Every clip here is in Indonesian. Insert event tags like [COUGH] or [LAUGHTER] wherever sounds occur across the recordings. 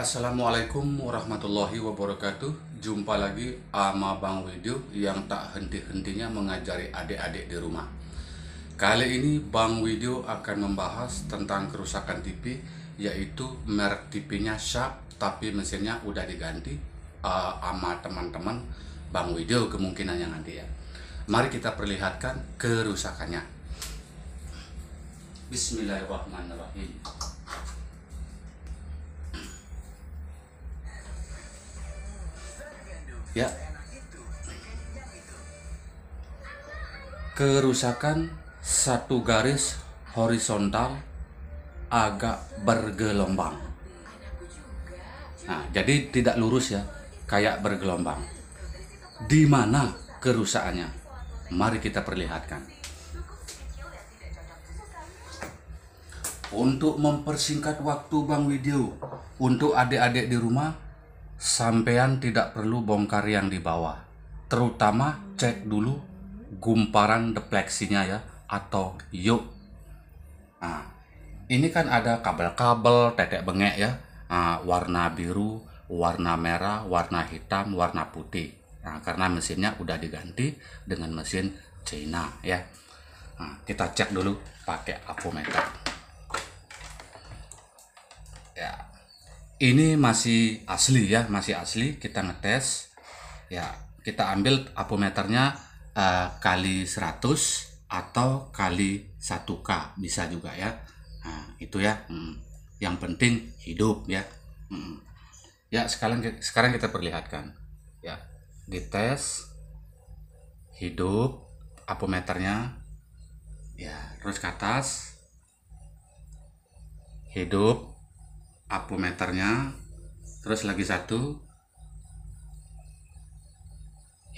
Assalamualaikum warahmatullahi wabarakatuh Jumpa lagi sama Bang Widyo yang tak henti-hentinya mengajari adik-adik di rumah Kali ini Bang Widyo akan membahas tentang kerusakan TV Yaitu merek TV-nya Sharp tapi mesinnya udah diganti uh, teman-teman Bang Widyo kemungkinannya nanti ya Mari kita perlihatkan kerusakannya Bismillahirrahmanirrahim ya kerusakan satu garis horizontal agak bergelombang nah jadi tidak lurus ya kayak bergelombang di mana kerusakannya mari kita perlihatkan untuk mempersingkat waktu Bang Video untuk adik-adik di rumah sampean tidak perlu bongkar yang di bawah. Terutama cek dulu gumparan depleksinya ya atau yuk, Nah, ini kan ada kabel-kabel tetek bengek ya. Nah, warna biru, warna merah, warna hitam, warna putih. Nah, karena mesinnya udah diganti dengan mesin China ya. Nah, kita cek dulu pakai apometer. Ya ini masih asli ya masih asli kita ngetes ya kita ambil apometernya uh, kali 100 atau kali 1K bisa juga ya nah, itu ya hmm. yang penting hidup ya hmm. ya sekarang sekarang kita perlihatkan ya dites hidup apometernya ya terus ke atas hidup apometernya terus lagi satu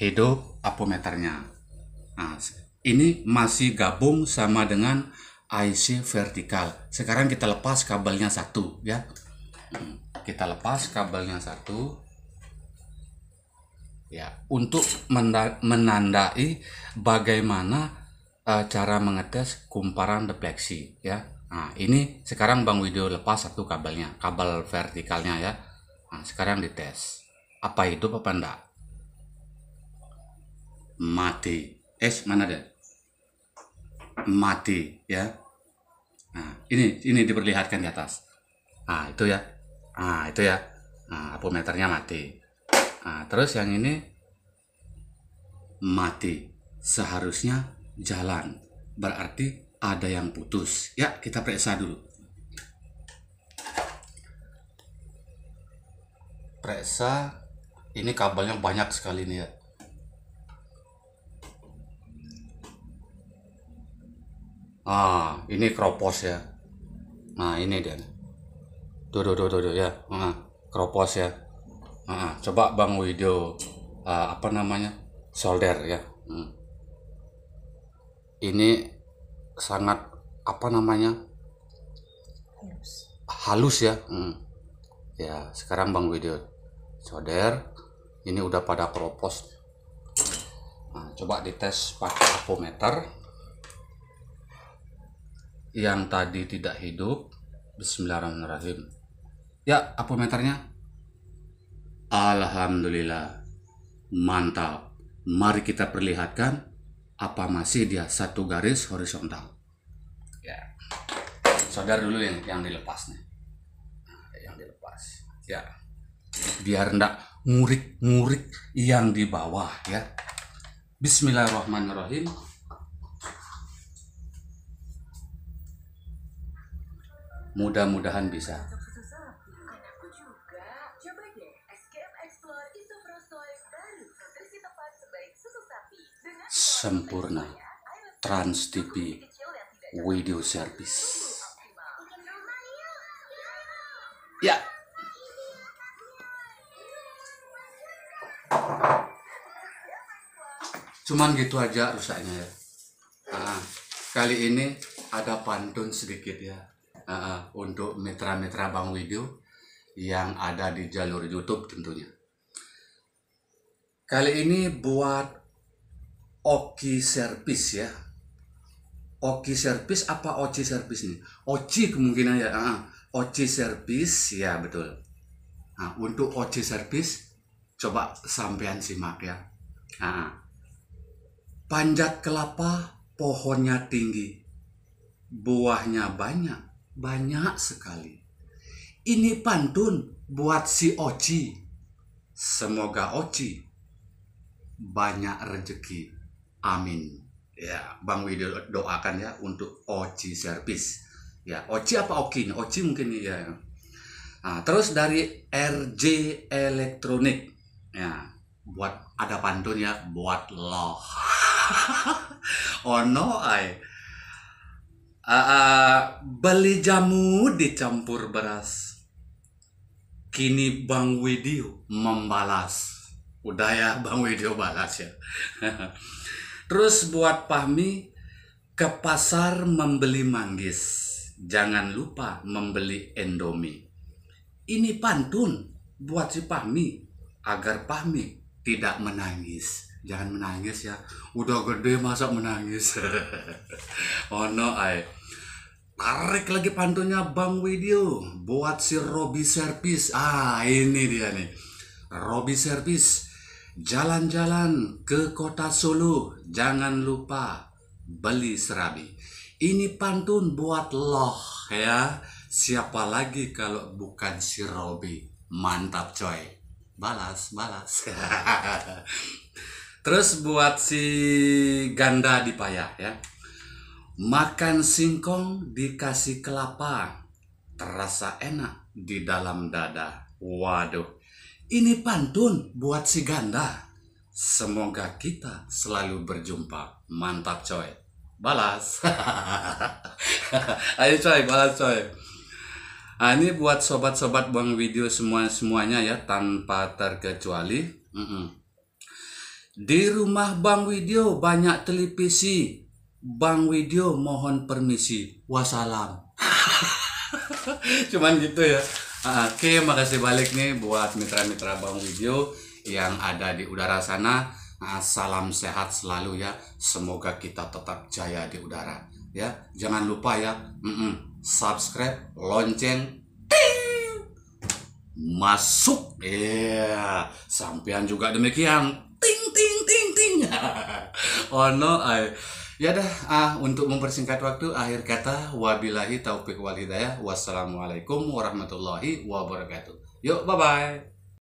hidup apometernya nah, ini masih gabung sama dengan IC vertikal sekarang kita lepas kabelnya satu ya kita lepas kabelnya satu ya untuk menandai bagaimana eh, cara mengetes kumparan depleksi ya Nah, ini sekarang Bang Widodo lepas satu kabelnya, kabel vertikalnya ya. Nah, sekarang dites. Apa itu apa enggak? Mati. Eh, mana deh? Mati, ya. Nah, ini ini diperlihatkan di atas. Nah, itu ya. Nah, itu ya. Nah, apometernya mati. Nah, terus yang ini mati. Seharusnya jalan. Berarti ada yang putus. Ya, kita periksa dulu. Periksa ini kabelnya banyak sekali nih ya. Ah, ini kropos ya. Nah, ini dia. Duh, duh, duh, duh, tuh ya. Nah, kropos ya. Nah, coba Bang video uh, ah, apa namanya? solder ya. Hmm. Ini sangat apa namanya halus, halus ya hmm. ya sekarang bang Widyo coder ini udah pada keropos nah, coba dites pakai apometer yang tadi tidak hidup Bismillahirrahmanirrahim ya apometernya Alhamdulillah mantap mari kita perlihatkan apa masih dia satu garis horizontal ya saudar dulu yang yang dilepas nih yang dilepas ya biar ndak ngurik-ngurik yang di bawah ya Bismillahirrahmanirrahim mudah-mudahan bisa sempurna Trans TV Video Service Ya Cuman gitu aja rusaknya ya nah, Kali ini ada pantun sedikit ya uh, Untuk mitra-mitra Bang Video Yang ada di jalur Youtube tentunya Kali ini buat Oki Service ya. Oki Service apa Oci Service ini? Oci kemungkinan ya. Uh, Oci Service ya betul. Nah, untuk Oci Service coba sampean simak ya. Nah, panjat kelapa pohonnya tinggi, buahnya banyak, banyak sekali. Ini pantun buat si Oci. Semoga Oci banyak rezeki. Amin. Ya, Bang Widi doakan ya untuk Oji Service. Ya, Oji apa Oki? Oji mungkin ya. Nah, terus dari RJ Elektronik. Ya, buat ada pantun ya, buat lo. oh no, I. Uh, uh, beli jamu dicampur beras. Kini Bang Widio membalas. Udah ya Bang Widio balas ya. [LAUGHS] Terus buat Pahmi ke pasar membeli manggis. Jangan lupa membeli endomi. Ini pantun buat si Pahmi agar Pahmi tidak menangis. Jangan menangis ya. Udah gede masa menangis. [LAUGHS] oh no, ay. Tarik lagi pantunnya Bang Widio buat si Robi Service. Ah, ini dia nih. Robi Service jalan-jalan ke kota Solo, jangan lupa beli serabi. Ini pantun buat loh ya. Siapa lagi kalau bukan si Robi? Mantap coy. Balas, balas. [LAUGHS] Terus buat si ganda di payah ya. Makan singkong dikasih kelapa. Terasa enak di dalam dada. Waduh. Ini pantun buat si ganda. Semoga kita selalu berjumpa. Mantap coy. Balas. [LAUGHS] Ayo coy, balas coy. Nah, ini buat sobat-sobat Bang Video semua semuanya ya tanpa terkecuali. Mm -mm. Di rumah Bang Video banyak televisi. Bang Video mohon permisi. Wassalam. [LAUGHS] Cuman gitu ya. Oke, ah, makasih balik nih buat mitra-mitra Bang Video yang ada di udara sana. Ah, salam sehat selalu ya. Semoga kita tetap jaya di udara. Ya, jangan lupa ya, mm -mm, subscribe, lonceng, ting, masuk. Iya, yeah. sampean juga demikian. Ting, ting, ting, ting. oh no, I... Ya dah, ah, untuk mempersingkat waktu, akhir kata, wabillahi taufik wal hidayah, wassalamualaikum warahmatullahi wabarakatuh. Yuk, bye-bye.